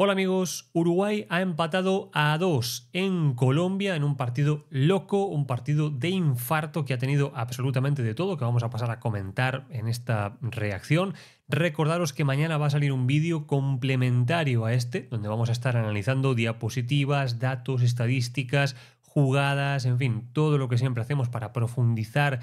Hola amigos, Uruguay ha empatado a dos en Colombia en un partido loco, un partido de infarto que ha tenido absolutamente de todo, que vamos a pasar a comentar en esta reacción. Recordaros que mañana va a salir un vídeo complementario a este, donde vamos a estar analizando diapositivas, datos, estadísticas, jugadas, en fin, todo lo que siempre hacemos para profundizar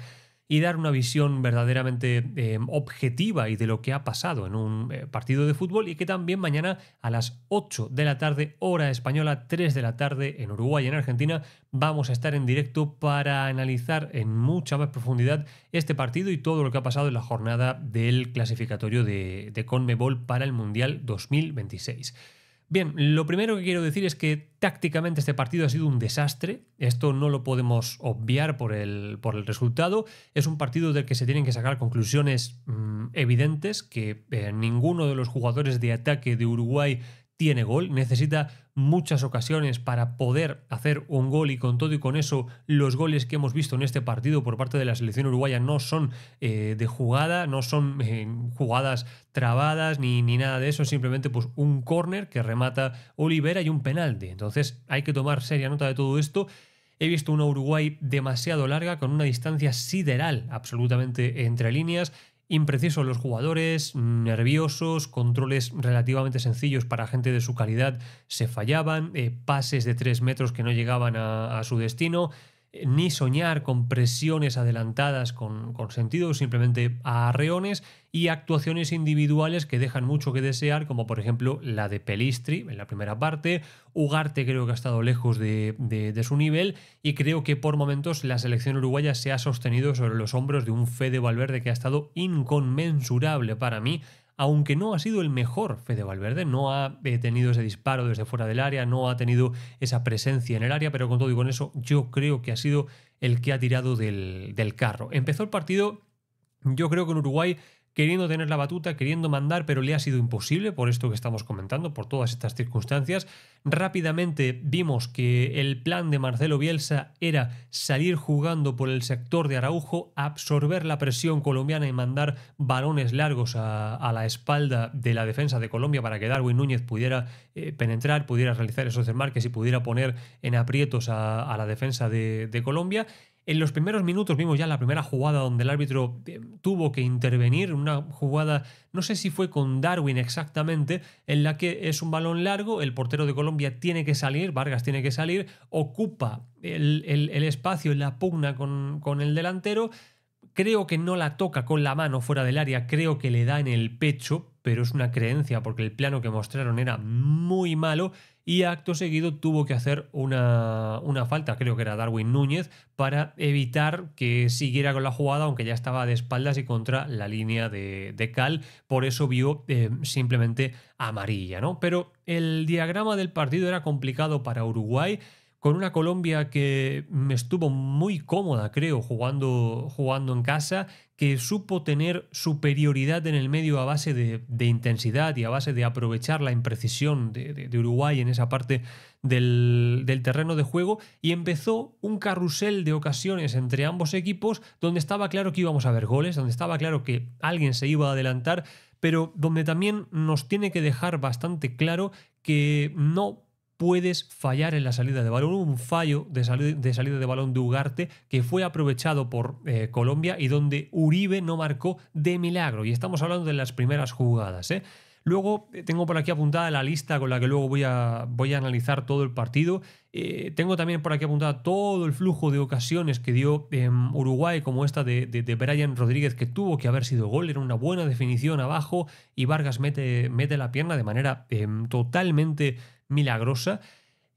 y dar una visión verdaderamente em, objetiva y de lo que ha pasado en un eh, partido de fútbol y que también mañana a las 8 de la tarde hora española, 3 de la tarde en Uruguay y en Argentina vamos a estar en directo para analizar en mucha más profundidad este partido y todo lo que ha pasado en la jornada del clasificatorio de, de Conmebol para el Mundial 2026. Bien, lo primero que quiero decir es que tácticamente este partido ha sido un desastre. Esto no lo podemos obviar por el, por el resultado. Es un partido del que se tienen que sacar conclusiones mm, evidentes, que eh, ninguno de los jugadores de ataque de Uruguay tiene gol, necesita muchas ocasiones para poder hacer un gol y con todo y con eso los goles que hemos visto en este partido por parte de la selección uruguaya no son eh, de jugada, no son eh, jugadas trabadas ni, ni, nada de eso, simplemente pues un córner que remata Olivera y un penalti. Entonces hay que tomar seria nota de todo esto. He visto una Uruguay demasiado larga, con una distancia sideral absolutamente entre líneas imprecisos los jugadores, nerviosos, controles relativamente sencillos para gente de su calidad se fallaban, eh, pases de 3 metros que no llegaban a su destino. Eh, ni soñar con presiones adelantadas con, sentido, simplemente a arreones y actuaciones individuales que dejan mucho que desear, como por ejemplo la de Pelistri en la primera parte. Ugarte creo que ha estado lejos de, de su nivel y creo que por momentos la selección uruguaya se ha sostenido sobre los hombros de un Fede Valverde que ha estado inconmensurable para mí aunque no ha sido el mejor Fede Valverde, no ha eh, tenido ese disparo desde fuera del área, no ha tenido esa presencia en el área, pero con todo y con eso yo creo que ha sido el que ha tirado del, del carro. Empezó el partido, yo creo que en Uruguay queriendo tener la batuta, queriendo mandar, pero le ha sido imposible por esto que estamos comentando, por todas estas circunstancias. Rápidamente vimos que el plan de Marcelo Bielsa era salir jugando por el sector de Araujo, absorber la presión colombiana y mandar balones largos a, la espalda de la defensa de Colombia para que Darwin Núñez pudiera eh, penetrar, pudiera realizar esos desmarques y pudiera poner en aprietos a, la defensa de Colombia. En los primeros minutos vimos ya la primera jugada donde el árbitro eh, tuvo que intervenir, una jugada, no sé si fue con Darwin exactamente, en la que es un balón largo, el portero de Colombia tiene que salir, Vargas tiene que salir, ocupa el, espacio en la pugna con el delantero, creo que no la toca con la mano fuera del área, creo que le da en el pecho, pero es una creencia porque el plano que mostraron era muy malo y acto seguido tuvo que hacer una, una falta, creo que era Darwin Núñez, para evitar que siguiera con la jugada, aunque ya estaba de espaldas y contra la línea de, de Cal, por eso vio eh, simplemente amarilla, ¿no? Pero el diagrama del partido era complicado para Uruguay con una Colombia que me estuvo muy cómoda, creo, jugando, jugando en casa, que supo tener superioridad en el medio a base de, intensidad y a base de aprovechar la imprecisión de, Uruguay en esa parte del, del, terreno de juego y empezó un carrusel de ocasiones entre ambos equipos donde estaba claro que íbamos a ver goles, donde estaba claro que alguien se iba a adelantar, pero donde también nos tiene que dejar bastante claro que no puedes fallar en la salida de balón. un fallo de, salida de balón de Ugarte que fue aprovechado por eh, Colombia y donde Uribe no marcó de milagro. Y estamos hablando de las primeras jugadas. ¿eh? Luego eh, tengo por aquí apuntada la lista con la que luego voy a, voy a analizar todo el partido. Eh, tengo también por aquí apuntada todo el flujo de ocasiones que dio em, Uruguay, como esta de, Brian Rodríguez, que tuvo que haber sido gol, era una buena definición abajo y Vargas mete, mete la pierna de manera em, totalmente milagrosa.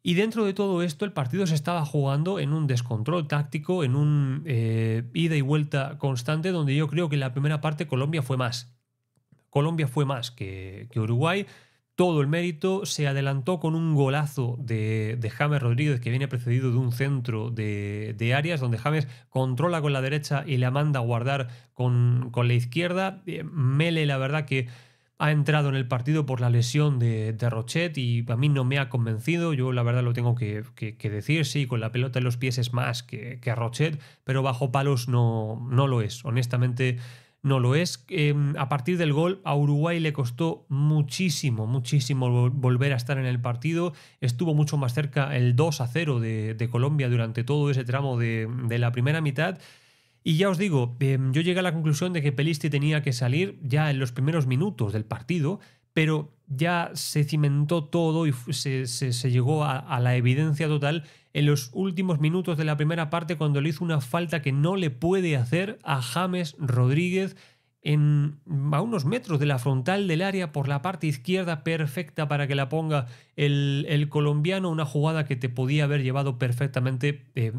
Y dentro de todo esto, el partido se estaba jugando en un descontrol táctico, en un eh, ida y vuelta constante, donde yo creo que en la primera parte Colombia fue más. Colombia fue más que, Uruguay todo el mérito, se adelantó con un golazo de, James Rodríguez que viene precedido de un centro de, áreas donde James controla con la derecha y la manda a guardar con, con la izquierda. Eh, Mele, la verdad que ha entrado en el partido por la lesión de, Rochet y a mí no me ha convencido, yo la verdad lo tengo que, decir, sí, con la pelota en los pies es más que, que Rochet, pero bajo palos no, no lo es, honestamente no lo es. Em, a partir del gol a Uruguay le costó muchísimo, muchísimo volver a estar en el partido. Estuvo mucho más cerca el 2 a 0 de, Colombia durante todo ese tramo de, la primera mitad. Y ya os digo, em, yo llegué a la conclusión de que Pelisti tenía que salir ya en los primeros minutos del partido, pero ya se cimentó todo y se, llegó a, a, la evidencia total en los últimos minutos de la primera parte cuando le hizo una falta que no le puede hacer a James Rodríguez en, a unos metros de la frontal del área por la parte izquierda, perfecta para que la ponga el, colombiano, una jugada que te podía haber llevado perfectamente 0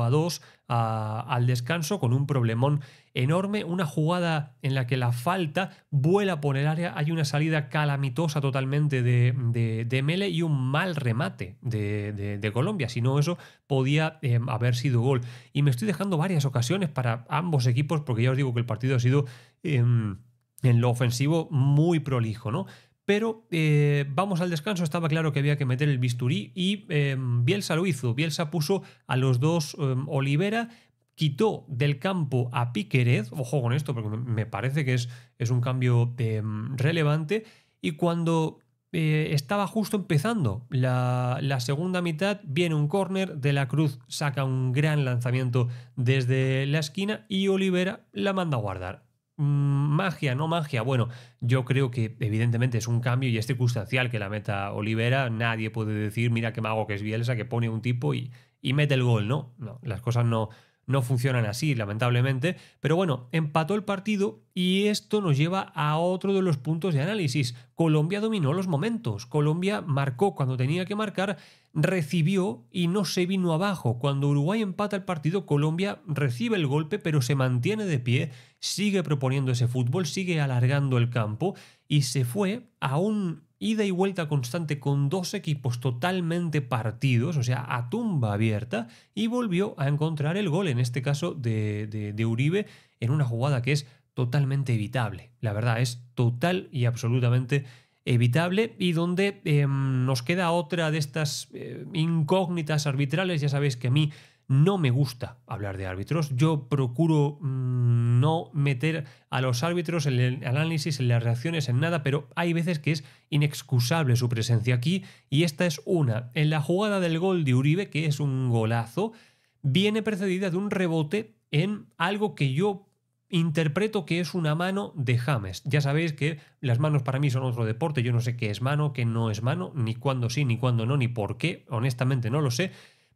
eh, a 2 al descanso con un problemón enorme, una jugada en la que la falta vuela por el área, hay una salida calamitosa totalmente de, Mele y un mal remate de, Colombia, si no eso podía em, haber sido gol. Y me estoy dejando varias ocasiones para ambos equipos porque ya os digo que el partido ha sido... Em, en lo ofensivo muy prolijo, ¿no? Pero eh, vamos al descanso, estaba claro que había que meter el bisturí y em, Bielsa lo hizo. Bielsa puso a los dos em, Olivera, quitó del campo a Piquerez, ojo con esto porque me parece que es, un cambio em, relevante, y cuando eh, estaba justo empezando la, la segunda mitad, viene un córner, De la Cruz saca un gran lanzamiento desde la esquina y Olivera la manda a guardar. Mm, magia, no magia. Bueno, yo creo que evidentemente es un cambio y es circunstancial que la meta Olivera. Nadie puede decir, mira qué mago que es Bielsa, que pone un tipo y, y mete el gol, ¿no? No, las cosas no, no funcionan así, lamentablemente. Pero bueno, empató el partido y esto nos lleva a otro de los puntos de análisis. Colombia dominó los momentos, Colombia marcó cuando tenía que marcar, recibió y no se vino abajo. Cuando Uruguay empata el partido, Colombia recibe el golpe pero se mantiene de pie, sigue proponiendo ese fútbol, sigue alargando el campo y se fue a un ida y vuelta constante con dos equipos totalmente partidos, o sea, a tumba abierta, y volvió a encontrar el gol, en este caso de, de, Uribe, en una jugada que es totalmente evitable. La verdad, es total y absolutamente evitable y donde em, nos queda otra de estas eh, incógnitas arbitrales, ya sabéis que a mí no me gusta hablar de árbitros. Yo procuro mm, no meter a los árbitros en el análisis, en las reacciones, en nada, pero hay veces que es inexcusable su presencia aquí y esta es una. En la jugada del gol de Uribe, que es un golazo, viene precedida de un rebote en algo que yo interpreto que es una mano de James. Ya sabéis que las manos para mí son otro deporte, yo no sé qué es mano, qué no es mano, ni cuándo sí, ni cuándo no, ni por qué, honestamente no lo sé,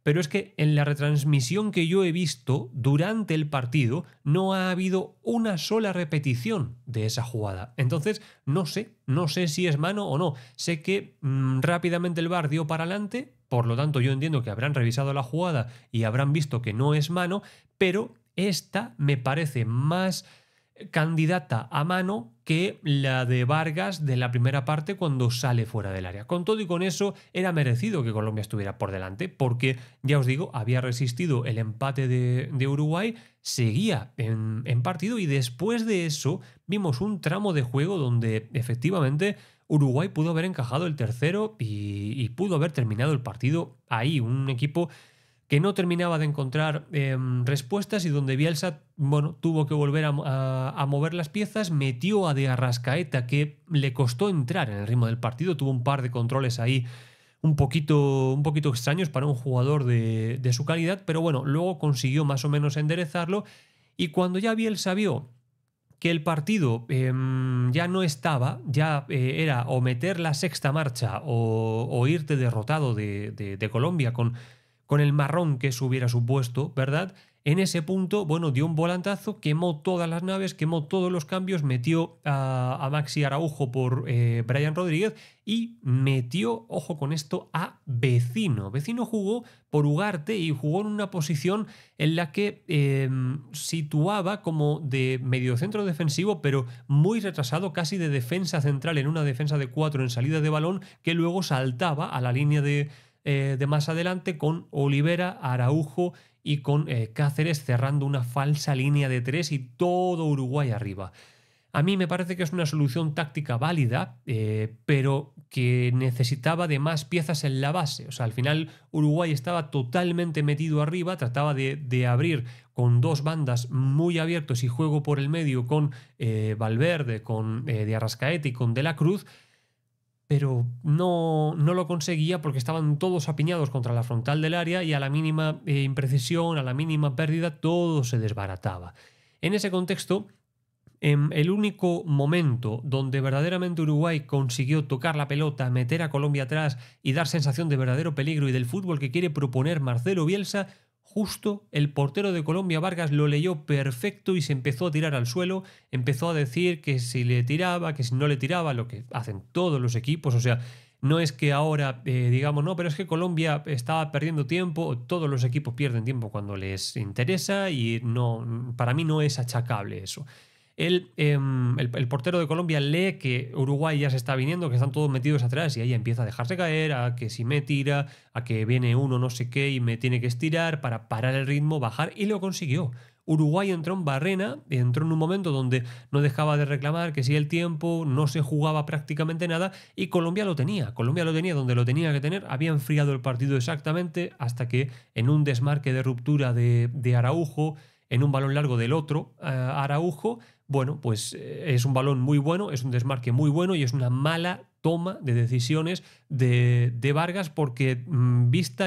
pero es que en la retransmisión que yo he visto durante el partido no ha habido una sola repetición de esa jugada. Entonces, no sé, no sé si es mano o no. Sé que mm, rápidamente el bar dio para adelante, por lo tanto yo entiendo que habrán revisado la jugada y habrán visto que no es mano, pero esta me parece más candidata a mano que la de Vargas de la primera parte cuando sale fuera del área. Con todo y con eso era merecido que Colombia estuviera por delante porque, ya os digo, había resistido el empate de, Uruguay, seguía en, partido y después de eso vimos un tramo de juego donde efectivamente Uruguay pudo haber encajado el tercero y, y, pudo haber terminado el partido ahí. Un equipo que no terminaba de encontrar em, respuestas y donde Bielsa bueno, tuvo que volver a, mover las piezas, metió a De Arrascaeta, que le costó entrar en el ritmo del partido, tuvo un par de controles ahí un poquito, un poquito extraños para un jugador de, su calidad, pero bueno, luego consiguió más o menos enderezarlo. Y cuando ya Bielsa vio que el partido em, ya no estaba, ya eh, era o meter la sexta marcha o, irte derrotado de Colombia con con el marrón que se hubiera supuesto, ¿verdad? En ese punto, bueno, dio un volantazo, quemó todas las naves, quemó todos los cambios, metió a, Maxi Araujo por eh, Brian Rodríguez y metió, ojo con esto, a Vecino. Vecino jugó por Ugarte y jugó en una posición en la que em, situaba como de mediocentro defensivo, pero muy retrasado, casi de defensa central en una defensa de cuatro en salida de balón, que luego saltaba a la línea de eh, de más adelante con Olivera, Araujo y con eh, Cáceres cerrando una falsa línea de tres y todo Uruguay arriba. A mí me parece que es una solución táctica válida, eh, pero que necesitaba de más piezas en la base. O sea, al final Uruguay estaba totalmente metido arriba, trataba de, abrir con dos bandas muy abiertos y juego por el medio con Valverde, con de Arrascaete y con De la Cruz pero no, lo conseguía porque estaban todos apiñados contra la frontal del área y a la mínima eh, imprecisión, a la mínima pérdida, todo se desbarataba. En ese contexto, en em, el único momento donde verdaderamente Uruguay consiguió tocar la pelota, meter a Colombia atrás y dar sensación de verdadero peligro y del fútbol que quiere proponer Marcelo Bielsa Justo el portero de Colombia Vargas lo leyó perfecto y se empezó a tirar al suelo, empezó a decir que si le tiraba, que si no le tiraba, lo que hacen todos los equipos, o sea, no es que ahora eh, digamos, no, pero es que Colombia estaba perdiendo tiempo, todos los equipos pierden tiempo cuando les interesa y no, para mí no es achacable eso. Em, el, portero de Colombia lee que Uruguay ya se está viniendo, que están todos metidos atrás y ahí empieza a dejarse caer, a que si me tira, a que viene uno no sé qué y me tiene que estirar para parar el ritmo, bajar y lo consiguió. Uruguay entró en barrena, entró en un momento donde no dejaba de reclamar que si el tiempo no se jugaba prácticamente nada y Colombia lo tenía, Colombia lo tenía donde lo tenía que tener, había enfriado el partido exactamente hasta que en un desmarque de ruptura de, Araujo, en un balón largo del otro eh, Araujo, bueno, pues eh, es un balón muy bueno, es un desmarque muy bueno y es una mala toma de decisiones de, Vargas porque mm, vista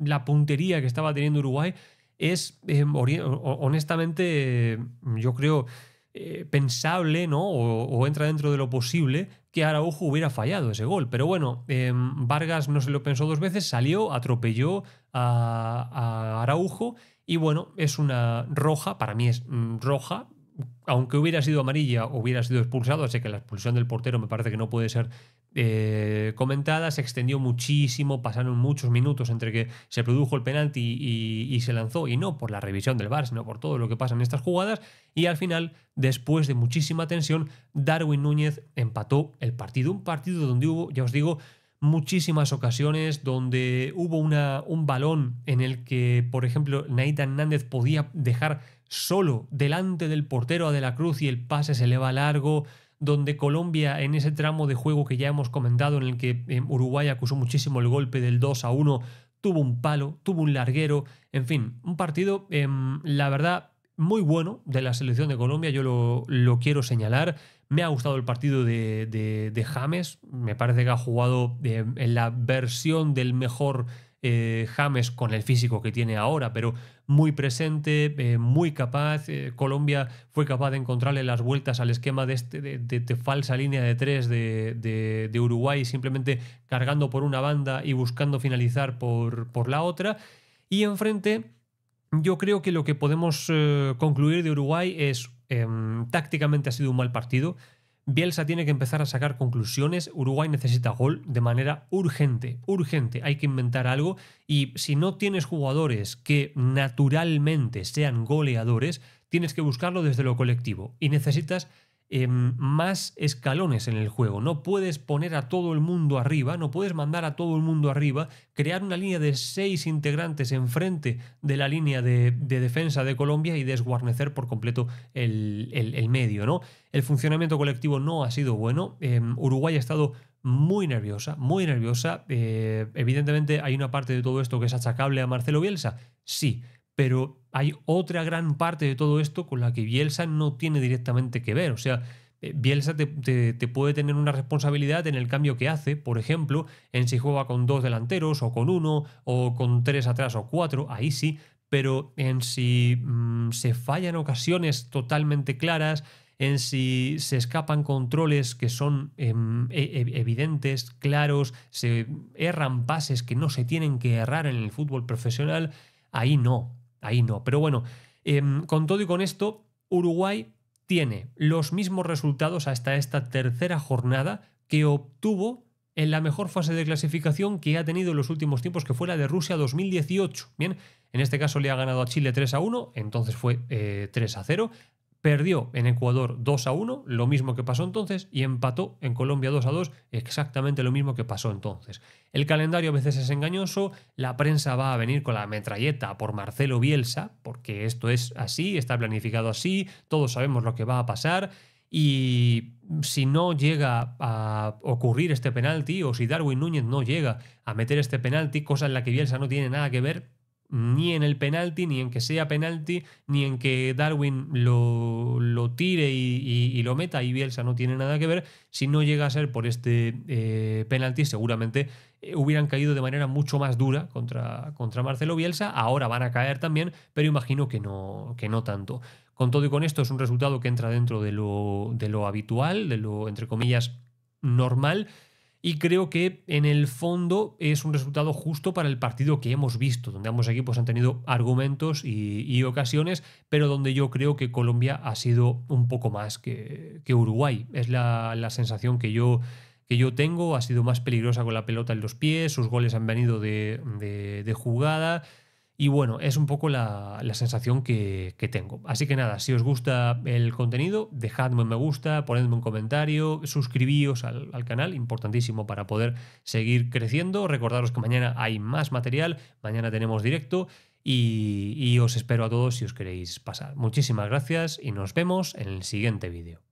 la puntería que estaba teniendo Uruguay, es eh, honestamente, yo creo, eh, pensable, ¿no? O, entra dentro de lo posible que Araujo hubiera fallado ese gol. Pero bueno, em, Vargas no se lo pensó dos veces, salió, atropelló a, a Araujo y bueno, es una roja, para mí es mm, roja, aunque hubiera sido amarilla, hubiera sido expulsado, así que la expulsión del portero me parece que no puede ser eh, comentada, se extendió muchísimo, pasaron muchos minutos entre que se produjo el penalti y, se lanzó, y no por la revisión del VAR, sino por todo lo que pasa en estas jugadas, y al final, después de muchísima tensión, Darwin Núñez empató el partido, un partido donde hubo, ya os digo, muchísimas ocasiones donde hubo una, un balón en el que, por ejemplo, Naita Hernández podía dejar solo delante del portero a De la Cruz y el pase se eleva largo, donde Colombia en ese tramo de juego que ya hemos comentado en el que eh, Uruguay acusó muchísimo el golpe del 2 a 1, tuvo un palo, tuvo un larguero, en fin, un partido, em, la verdad, muy bueno de la selección de Colombia, yo lo, quiero señalar. Me ha gustado el partido de, de, James, me parece que ha jugado em, en la versión del mejor eh, James con el físico que tiene ahora, pero muy presente, eh, muy capaz. Eh, Colombia fue capaz de encontrarle las vueltas al esquema de, este, de, falsa línea de tres de, Uruguay, simplemente cargando por una banda y buscando finalizar por, por la otra. Y enfrente, yo creo que lo que podemos concluir de Uruguay es, em, tácticamente ha sido un mal partido. Bielsa tiene que empezar a sacar conclusiones. Uruguay necesita gol de manera urgente, urgente. Hay que inventar algo y si no tienes jugadores que naturalmente sean goleadores, tienes que buscarlo desde lo colectivo y necesitas Em, más escalones en el juego. No puedes poner a todo el mundo arriba, no puedes mandar a todo el mundo arriba, crear una línea de seis integrantes enfrente de la línea de, defensa de Colombia y desguarnecer por completo el, medio. ¿no? El funcionamiento colectivo no ha sido bueno. Em, Uruguay ha estado muy nerviosa, muy nerviosa. Eh, evidentemente hay una parte de todo esto que es achacable a Marcelo Bielsa, sí, pero hay otra gran parte de todo esto con la que Bielsa no tiene directamente que ver. O sea, eh, Bielsa te, puede tener una responsabilidad en el cambio que hace, por ejemplo, en si juega con dos delanteros o con uno o con tres atrás o cuatro, ahí sí, pero en si mm, se fallan ocasiones totalmente claras, en si se escapan controles que son em, e, e, evidentes, claros, se erran pases que no se tienen que errar en el fútbol profesional, ahí no ahí no. Pero bueno, em, con todo y con esto, Uruguay tiene los mismos resultados hasta esta tercera jornada que obtuvo en la mejor fase de clasificación que ha tenido en los últimos tiempos, que fue la de Rusia 2018. Bien, en este caso le ha ganado a Chile 3 a 1, entonces fue 3 eh, a 0 perdió en Ecuador 2 a 1, lo mismo que pasó entonces, y empató en Colombia 2 a 2, exactamente lo mismo que pasó entonces. El calendario a veces es engañoso, la prensa va a venir con la metralleta por Marcelo Bielsa, porque esto es así, está planificado así, todos sabemos lo que va a pasar. Y si no llega a ocurrir este penalti, o si Darwin Núñez no llega a meter este penalti, cosa en la que Bielsa no tiene nada que ver, ni en el penalti, ni en que sea penalti, ni en que Darwin lo, lo tire y, lo meta y Bielsa no tiene nada que ver. Si no llega a ser por este eh, penalti, seguramente eh, hubieran caído de manera mucho más dura contra, contra Marcelo Bielsa. Ahora van a caer también, pero imagino que no, que no tanto. Con todo y con esto es un resultado que entra dentro de lo, de lo habitual, de lo, entre comillas, normal y creo que en el fondo es un resultado justo para el partido que hemos visto, donde ambos equipos han tenido argumentos y, ocasiones, pero donde yo creo que Colombia ha sido un poco más que, que Uruguay. Es la, sensación que yo que yo tengo. Ha sido más peligrosa con la pelota en los pies, sus goles han venido de jugada. Y bueno, es un poco la, sensación que, tengo. Así que nada, si os gusta el contenido, dejadme un me gusta, ponedme un comentario, suscribíos al, canal, importantísimo para poder seguir creciendo. Recordaros que mañana hay más material, mañana tenemos directo y os espero a todos si os queréis pasar. Muchísimas gracias y nos vemos en el siguiente vídeo.